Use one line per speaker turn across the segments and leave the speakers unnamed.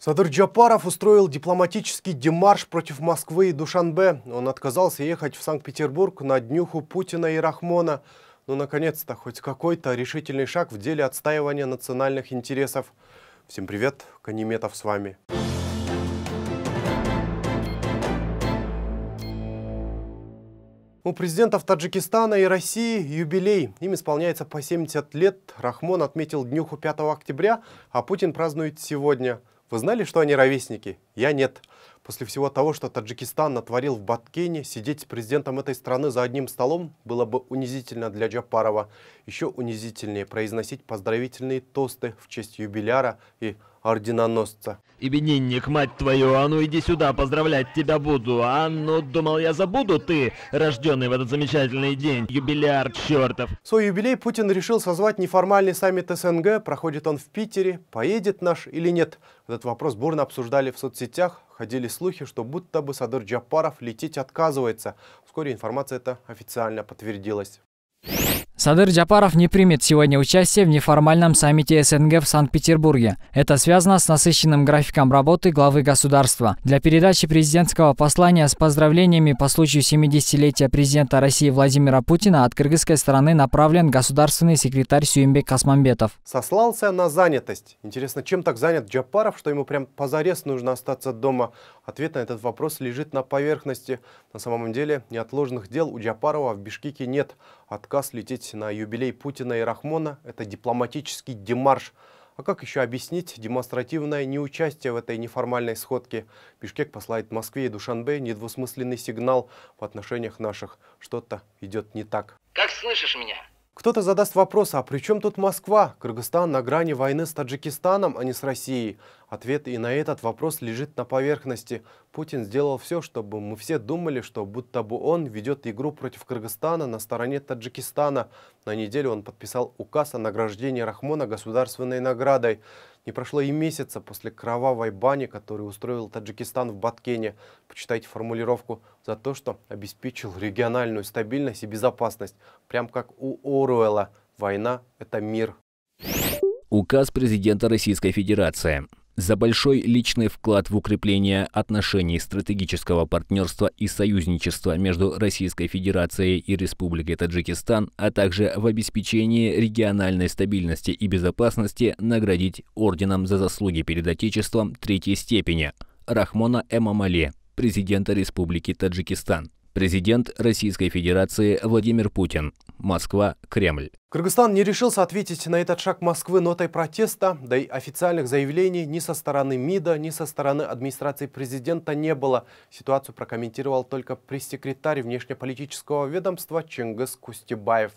Садыр Джапаров устроил дипломатический демарш против Москвы и Душанбе. Он отказался ехать в Санкт-Петербург на днюху Путина и Рахмона. но, ну, наконец-то, хоть какой-то решительный шаг в деле отстаивания национальных интересов. Всем привет, Каниметов с вами. У президентов Таджикистана и России юбилей. Им исполняется по 70 лет. Рахмон отметил днюху 5 октября, а Путин празднует сегодня – вы знали, что они ровесники? Я нет. После всего того, что Таджикистан натворил в Баткене, сидеть с президентом этой страны за одним столом было бы унизительно для Джапарова. Еще унизительнее произносить поздравительные тосты в честь юбиляра и орденоносца.
«Именинник, мать твою, а ну иди сюда, поздравлять тебя буду, а ну думал я забуду
ты, рожденный в этот замечательный день, юбиляр чертов!» Свой юбилей Путин решил созвать неформальный саммит СНГ, проходит он в Питере, поедет наш или нет? Этот вопрос бурно обсуждали в соцсетях, ходили слухи, что будто бы Садыр Джапаров лететь отказывается. Вскоре информация эта официально подтвердилась.
Садыр Джапаров не примет сегодня участие в неформальном саммите СНГ в Санкт-Петербурге. Это связано с насыщенным графиком работы главы государства. Для передачи президентского послания с поздравлениями по случаю 70-летия президента России Владимира Путина от кыргызской стороны направлен государственный секретарь Сюимбек Касмамбетов.
Сослался на занятость. Интересно, чем так занят Джапаров, что ему прям позарез нужно остаться дома? Ответ на этот вопрос лежит на поверхности. На самом деле неотложных дел у Джапарова в Бишкеке нет. Отказ лететь посмотреть на юбилей Путина и Рахмона. Это дипломатический демарш. А как еще объяснить демонстративное неучастие в этой неформальной сходке? Бишкек послает Москве и Душанбе недвусмысленный сигнал в отношениях наших. Что-то идет не так.
Как слышишь меня?
Кто-то задаст вопрос, а при чем тут Москва? Кыргызстан на грани войны с Таджикистаном, а не с Россией. Ответ и на этот вопрос лежит на поверхности. Путин сделал все, чтобы мы все думали, что будто бы он ведет игру против Кыргызстана на стороне Таджикистана. На неделю он подписал указ о награждении Рахмона государственной наградой. Не прошло и месяца после кровавой бани, которую устроил Таджикистан в Баткене. Почитайте формулировку за то, что обеспечил региональную стабильность и безопасность. Прям как у Оруэлла. Война – это мир.
Указ президента Российской Федерации. За большой личный вклад в укрепление отношений стратегического партнерства и союзничества между Российской Федерацией и Республикой Таджикистан, а также в обеспечении региональной стабильности и безопасности наградить орденом за заслуги перед Отечеством третьей степени Рахмона Эмамале, президента Республики Таджикистан. Президент Российской Федерации Владимир Путин. Москва, Кремль.
Кыргызстан не решился ответить на этот шаг Москвы нотой протеста, да и официальных заявлений ни со стороны МИДа, ни со стороны администрации президента не было. Ситуацию прокомментировал только пресс-секретарь внешнеполитического ведомства Чингис Кустебаев.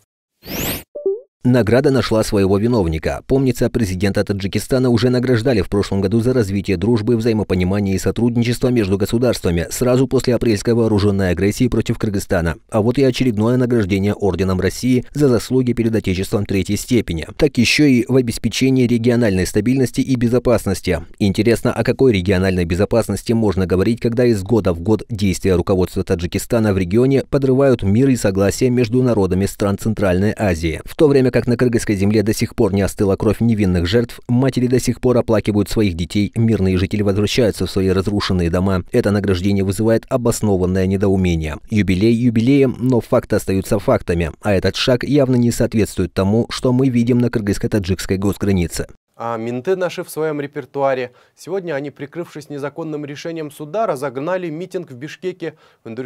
Награда нашла своего виновника. Помнится, президента Таджикистана уже награждали в прошлом году за развитие дружбы, взаимопонимания и сотрудничества между государствами сразу после апрельской вооруженной агрессии против Кыргызстана. А вот и очередное награждение Орденом России за заслуги перед Отечеством третьей степени. Так еще и в обеспечении региональной стабильности и безопасности. Интересно, о какой региональной безопасности можно говорить, когда из года в год действия руководства Таджикистана в регионе подрывают мир и согласие между народами стран Центральной Азии, в то время как на кыргызской земле до сих пор не остыла кровь невинных жертв, матери до сих пор оплакивают своих детей, мирные жители возвращаются в свои разрушенные дома. Это награждение вызывает обоснованное недоумение. Юбилей юбилеем, но факты остаются фактами, а этот шаг явно не соответствует тому, что мы видим на кыргызско-таджикской госгранице.
А менты наши в своем репертуаре. Сегодня они, прикрывшись незаконным решением суда, разогнали митинг в Бишкеке.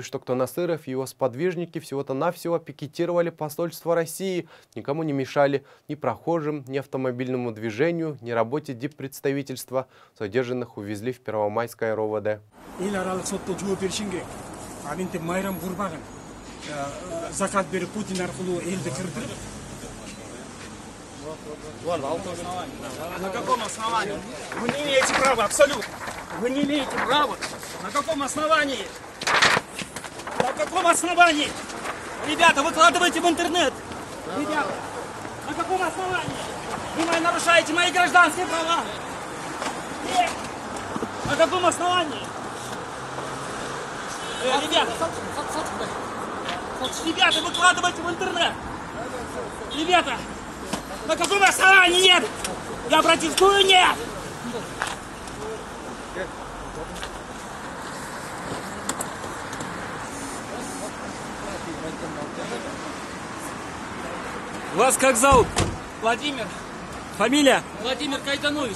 что кто Насыров и его сподвижники всего-то навсего пикетировали посольство России. Никому не мешали ни прохожим, ни автомобильному движению, ни работе диппредставительства. Содержанных увезли в Первомайское РОВД.
А э, закат беріп Путин арқылы елді
Вон, Алтугин. На каком основании? Вы не имеете права,
абсолютно. Вы не имеете права. На каком основании? На каком основании? Ребята, выкладывайте в интернет. Ребята, на каком основании? Вы нарушаете мои гражданские права. Нет.
На каком основании? Э, ребята, ребята, выкладывайте в интернет. Ребята,
на каком основании нет? Я протестую, нет! Вас как зовут? Владимир. Фамилия? Владимир Кайданович.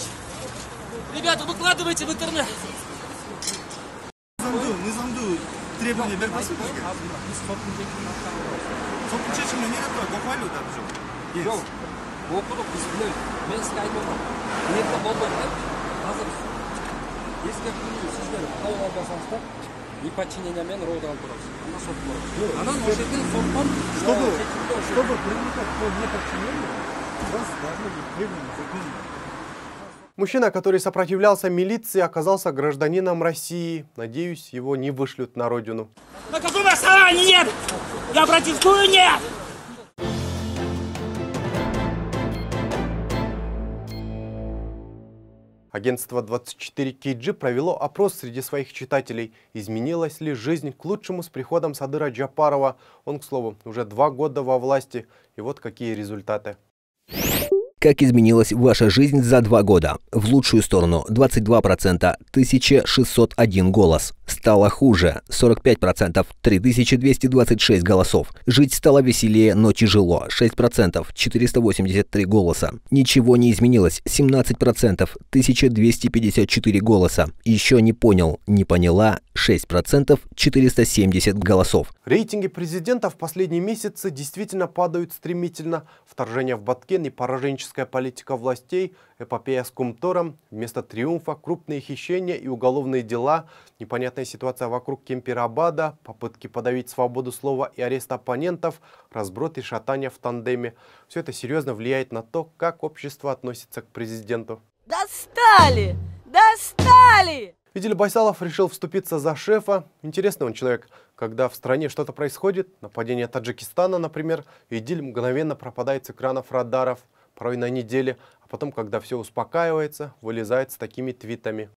Ребята, выкладывайте в
интернет. Низамду требования Берпасука. Сопутчечим не нет, буквально так же. Есть оқыдық біз білеміз мен сізге айтып отырмын ниетті болмайды қазір
ескерту сіздер қаулы алсаңыздар и мен, ролдан тұрасыз ана сот
болады анан ошол жерден соттон чтобы чтобы привлекать по неподчинению у вас должны быть требования законные Мужчина, который сопротивлялся милиции, оказался гражданином России. Надеюсь, его не вышлют на родину. На каком основании
нет? Я протестую, нет!
Агентство 24KG провело опрос среди своих читателей, изменилась ли жизнь к лучшему с приходом Садыра Джапарова. Он, к слову, уже два года во власти. И вот какие результаты.
Как изменилась ваша жизнь за два года? В лучшую сторону 22% 1601 голос. Стало хуже 45% 3226 голосов. Жить стало веселее, но тяжело 6% 483 голоса. Ничего не изменилось 17% 1254 голоса. Еще не понял, не поняла 6% 470 голосов.
Рейтинги президента в последние месяцы действительно падают стремительно. Вторжение в Баткен и пораженческое экономическая политика властей, эпопея с Кумтором, вместо триумфа крупные хищения и уголовные дела, непонятная ситуация вокруг Кемпирабада, попытки подавить свободу слова и арест оппонентов, разброд и шатание в тандеме. Все это серьезно влияет на то, как общество относится к президенту.
Достали! Достали!
Видели, Байсалов решил вступиться за шефа. Интересный он человек. Когда в стране что-то происходит, нападение Таджикистана, например, Идиль мгновенно пропадает с экранов радаров порой на неделе, а потом, когда все успокаивается, вылезает с такими твитами.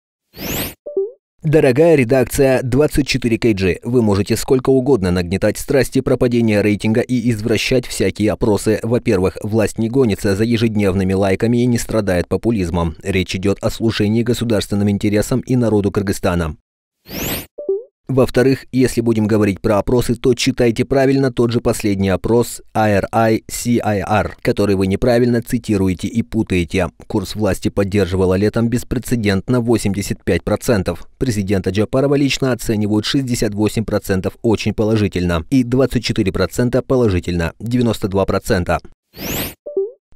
Дорогая редакция 24KG, вы можете сколько угодно нагнетать страсти пропадения рейтинга и извращать всякие опросы. Во-первых, власть не гонится за ежедневными лайками и не страдает популизмом. Речь идет о служении государственным интересам и народу Кыргызстана. Во-вторых, если будем говорить про опросы, то читайте правильно тот же последний опрос ARI-CIR, «А который вы неправильно цитируете и путаете. Курс власти поддерживала летом беспрецедентно 85%. Президента Джапарова лично оценивают 68% очень положительно и 24% положительно, 92%.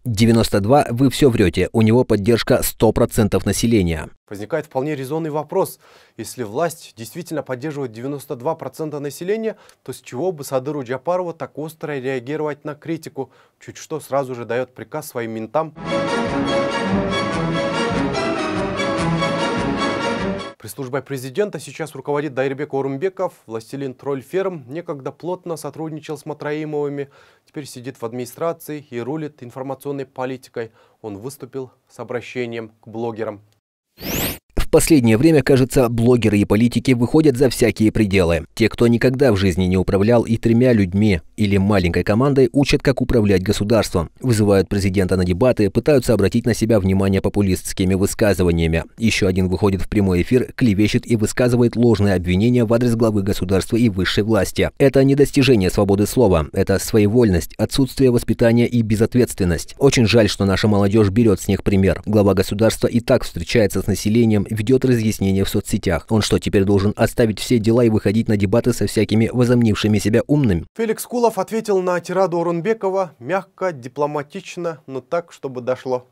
92 вы все врете, у него поддержка 100% населения.
Возникает вполне резонный вопрос. Если власть действительно поддерживает 92% населения, то с чего бы Садыру Джапарова так остро реагировать на критику? Чуть что сразу же дает приказ своим ментам. Пресс-службой президента сейчас руководит Дайрбек Орумбеков, властелин тролль-ферм, некогда плотно сотрудничал с Матраимовыми, теперь сидит в администрации и рулит информационной политикой. Он выступил с обращением к блогерам
последнее время, кажется, блогеры и политики выходят за всякие пределы. Те, кто никогда в жизни не управлял и тремя людьми или маленькой командой, учат, как управлять государством, вызывают президента на дебаты, пытаются обратить на себя внимание популистскими высказываниями. Еще один выходит в прямой эфир, клевещет и высказывает ложные обвинения в адрес главы государства и высшей власти. Это не достижение свободы слова, это своевольность, отсутствие воспитания и безответственность. Очень жаль, что наша молодежь берет с них пример. Глава государства и так встречается с населением, ведет ждет разъяснения в соцсетях. Он что, теперь должен оставить все дела и выходить на дебаты со всякими возомнившими себя умными?
Феликс Кулов ответил на тираду Орунбекова мягко, дипломатично, но так, чтобы дошло.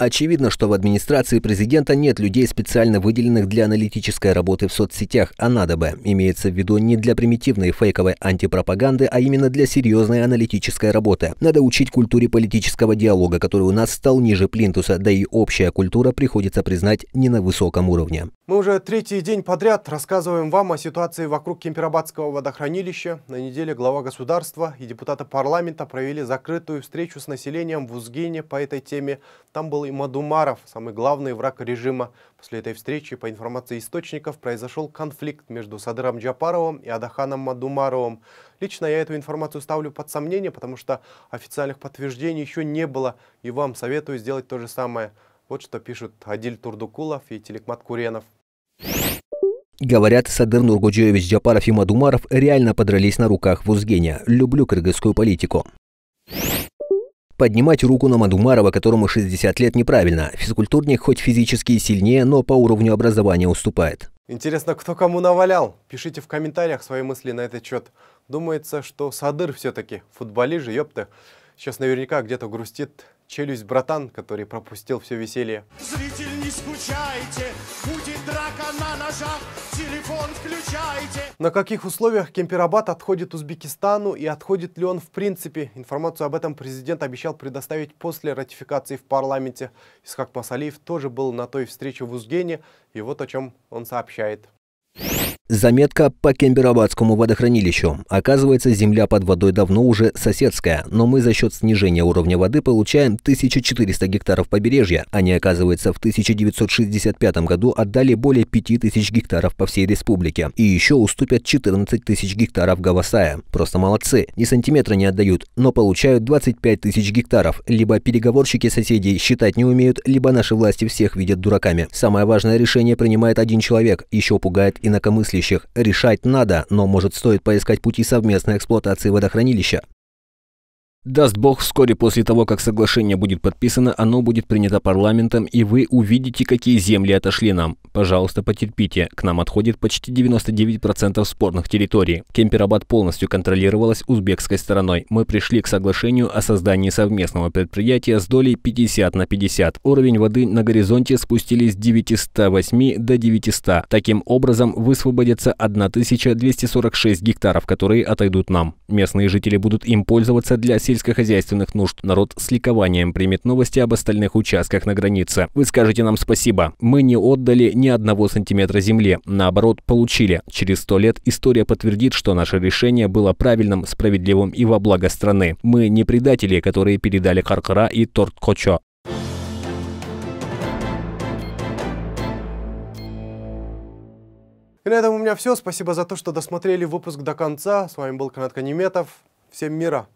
Очевидно, что в администрации президента нет людей, специально выделенных для аналитической работы в соцсетях, а надо бы. Имеется в виду не для примитивной фейковой антипропаганды, а именно для серьезной аналитической работы. Надо учить культуре политического диалога, который у нас стал ниже плинтуса, да и общая культура приходится признать не на высоком уровне.
Мы уже третий день подряд рассказываем вам о ситуации вокруг Кемперабадского водохранилища. На неделе глава государства и депутаты парламента провели закрытую встречу с населением в Узгине по этой теме. Там было Мадумаров, самый главный враг режима. После этой встречи, по информации источников, произошел конфликт между Садыром Джапаровым и Адаханом Мадумаровым. Лично я эту информацию ставлю под сомнение, потому что официальных подтверждений еще не было, и вам советую сделать то же самое. Вот что пишут Адиль Турдукулов и Телекмат Куренов.
Говорят, Садыр Нургуджиевич Джапаров и Мадумаров реально подрались на руках в Узгене. Люблю кыргызскую политику. Поднимать руку на Мадумарова, которому 60 лет, неправильно. Физкультурник хоть физически и сильнее, но по уровню
образования уступает. Интересно, кто кому навалял? Пишите в комментариях свои мысли на этот счет. Думается, что Садыр все-таки футболист же, ёпта. Сейчас наверняка где-то грустит челюсть братан, который пропустил все веселье. Зритель, не скучайте, будет драка на ножах телефон включайте. На каких условиях Кемпирабад отходит Узбекистану и отходит ли он в принципе? Информацию об этом президент обещал предоставить после ратификации в парламенте. Исхак Масалиев тоже был на той встрече в Узгене, и вот о чем он сообщает.
Заметка по Кемберабадскому водохранилищу. Оказывается, земля под водой давно уже соседская, но мы за счет снижения уровня воды получаем 1400 гектаров побережья. Они, оказывается, в 1965 году отдали более 5000 гектаров по всей республике. И еще уступят 14 тысяч гектаров Гавасая. Просто молодцы. Ни сантиметра не отдают, но получают 25 тысяч гектаров. Либо переговорщики соседей считать не умеют, либо наши власти всех видят дураками. Самое важное решение принимает один человек, еще пугает инакомыслящих работающих решать надо, но может стоит поискать пути совместной эксплуатации водохранилища. Даст бог, вскоре после того, как соглашение будет подписано, оно будет принято парламентом, и вы увидите, какие земли отошли нам. Пожалуйста, потерпите. К нам отходит почти 99% спорных территорий. Кемперабад полностью контролировалась узбекской стороной. Мы пришли к соглашению о создании совместного предприятия с долей 50 на 50. Уровень воды на горизонте спустились с 908 до 900. Таким образом, высвободится 1246 гектаров, которые отойдут нам. Местные жители будут им пользоваться для сельскохозяйственных нужд. Народ с ликованием примет новости об остальных участках на границе. Вы скажете нам спасибо. Мы не отдали ни одного сантиметра земли. Наоборот, получили. Через сто лет история подтвердит, что наше решение было правильным, справедливым и во благо страны. Мы не предатели, которые передали Каркара и Торт Кочо.
И на этом у меня все. Спасибо за то, что досмотрели выпуск до конца. С вами был Канат Каниметов. Всем мира!